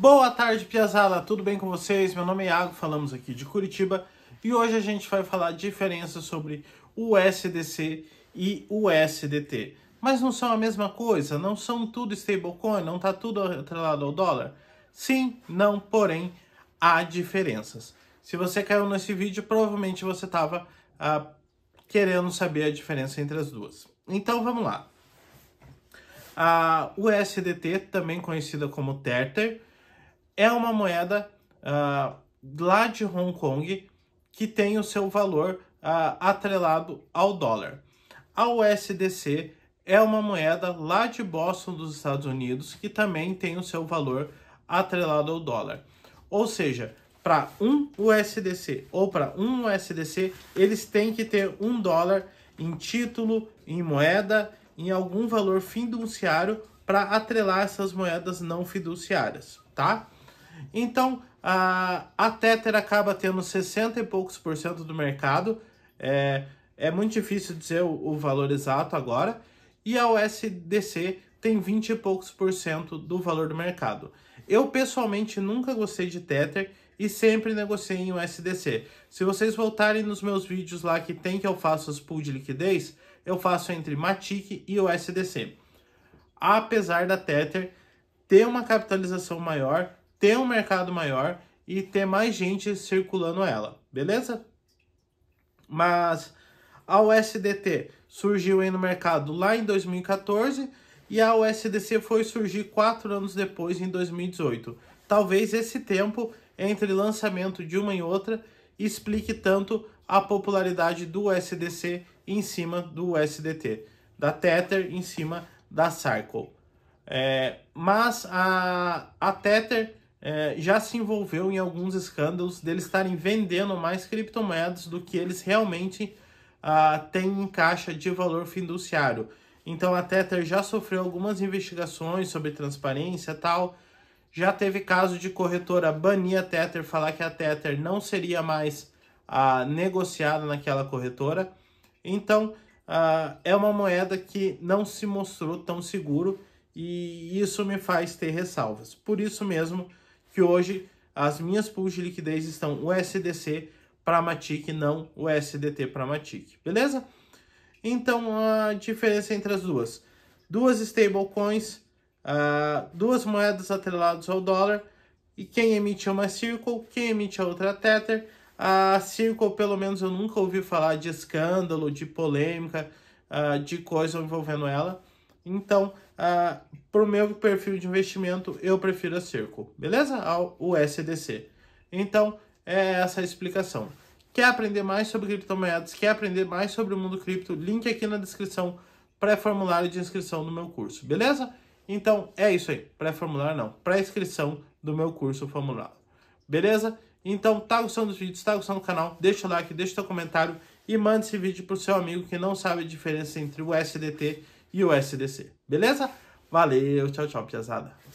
Boa tarde, Piazada! Tudo bem com vocês? Meu nome é Iago, falamos aqui de Curitiba e hoje a gente vai falar diferenças sobre o SDC e o SDT. Mas não são a mesma coisa? Não são tudo stablecoin? Não está tudo atrelado ao dólar? Sim, não, porém, há diferenças. Se você caiu nesse vídeo, provavelmente você estava ah, querendo saber a diferença entre as duas. Então vamos lá. Ah, o SDT, também conhecida como Tether, é uma moeda uh, lá de Hong Kong que tem o seu valor uh, atrelado ao dólar. A USDC é uma moeda lá de Boston, dos Estados Unidos, que também tem o seu valor atrelado ao dólar. Ou seja, para um USDC ou para um USDC, eles têm que ter um dólar em título, em moeda, em algum valor fiduciário para atrelar essas moedas não fiduciárias, tá? Então, a, a Tether acaba tendo 60 e poucos por cento do mercado. É, é muito difícil dizer o, o valor exato agora. E a USDC tem 20 e poucos por cento do valor do mercado. Eu, pessoalmente, nunca gostei de Tether e sempre negociei em USDC. Se vocês voltarem nos meus vídeos lá que tem que eu faço as pool de liquidez, eu faço entre Matic e USDC. Apesar da Tether ter uma capitalização maior, ter um mercado maior e ter mais gente circulando ela, beleza? Mas a USDT surgiu aí no mercado lá em 2014 e a USDC foi surgir quatro anos depois, em 2018. Talvez esse tempo entre lançamento de uma e outra explique tanto a popularidade do USDC em cima do USDT, da Tether em cima da Circle. É, mas a, a Tether é, já se envolveu em alguns escândalos deles estarem vendendo mais criptomoedas do que eles realmente uh, têm em caixa de valor fiduciário. Então a Tether já sofreu algumas investigações sobre transparência tal. Já teve caso de corretora banir a Tether, falar que a Tether não seria mais uh, negociada naquela corretora. Então uh, é uma moeda que não se mostrou tão seguro e isso me faz ter ressalvas. Por isso mesmo, que hoje as minhas pools de liquidez estão USDC para Matic, não USDT para Matic, beleza? Então a diferença entre as duas, duas stablecoins, uh, duas moedas atreladas ao dólar e quem emite é uma Circle, quem emite a é outra Tether. A Circle, pelo menos eu nunca ouvi falar de escândalo, de polêmica, uh, de coisa envolvendo ela. Então, ah, para o meu perfil de investimento, eu prefiro a Circle, beleza? Ao USDC. Então, é essa a explicação. Quer aprender mais sobre criptomoedas? Quer aprender mais sobre o mundo cripto? Link aqui na descrição, pré-formulário de inscrição do meu curso, beleza? Então, é isso aí. Pré-formulário não, pré-inscrição do meu curso formulário, beleza? Então, tá gostando dos vídeos, tá gostando do canal? Deixa o like, deixa o seu comentário e manda esse vídeo pro seu amigo que não sabe a diferença entre o SDT e o SDC. Beleza? Valeu, tchau, tchau, piazada.